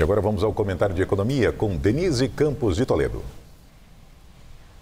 E agora vamos ao comentário de economia com Denise Campos de Toledo.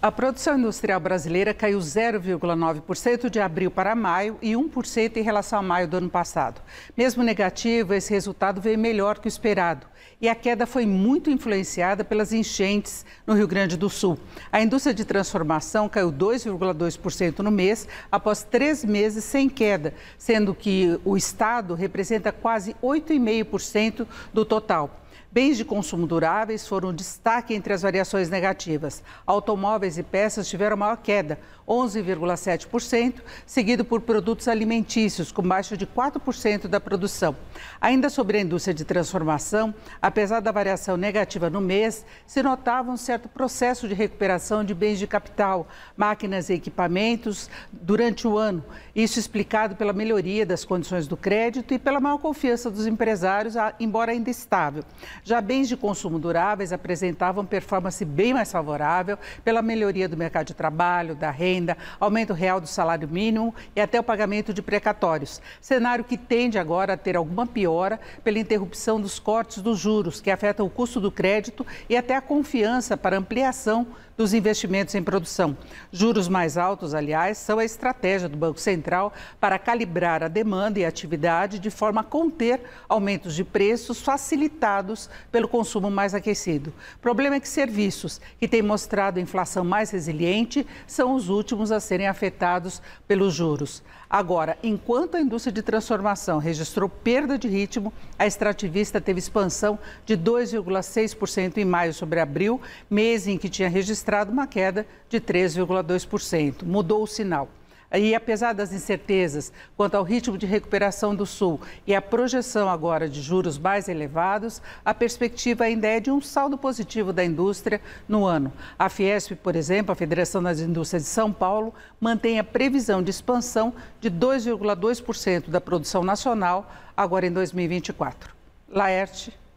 A produção industrial brasileira caiu 0,9% de abril para maio e 1% em relação a maio do ano passado. Mesmo negativo, esse resultado veio melhor que o esperado. E a queda foi muito influenciada pelas enchentes no Rio Grande do Sul. A indústria de transformação caiu 2,2% no mês, após três meses sem queda, sendo que o Estado representa quase 8,5% do total. Bens de consumo duráveis foram destaque entre as variações negativas. Automóveis e peças tiveram maior queda, 11,7%, seguido por produtos alimentícios, com baixa de 4% da produção. Ainda sobre a indústria de transformação, apesar da variação negativa no mês, se notava um certo processo de recuperação de bens de capital, máquinas e equipamentos durante o ano. Isso explicado pela melhoria das condições do crédito e pela maior confiança dos empresários, embora ainda estável. Já bens de consumo duráveis apresentavam performance bem mais favorável pela melhoria do mercado de trabalho, da renda, aumento real do salário mínimo e até o pagamento de precatórios. Cenário que tende agora a ter alguma piora pela interrupção dos cortes dos juros, que afetam o custo do crédito e até a confiança para ampliação dos investimentos em produção. Juros mais altos, aliás, são a estratégia do Banco Central para calibrar a demanda e a atividade de forma a conter aumentos de preços facilitados pelo consumo mais aquecido. O problema é que serviços que têm mostrado inflação mais resiliente são os últimos a serem afetados pelos juros. Agora, enquanto a indústria de transformação registrou perda de ritmo, a extrativista teve expansão de 2,6% em maio sobre abril, mês em que tinha registrado uma queda de 3,2%. Mudou o sinal. E apesar das incertezas quanto ao ritmo de recuperação do Sul e a projeção agora de juros mais elevados, a perspectiva ainda é de um saldo positivo da indústria no ano. A Fiesp, por exemplo, a Federação das Indústrias de São Paulo, mantém a previsão de expansão de 2,2% da produção nacional agora em 2024. Laerte.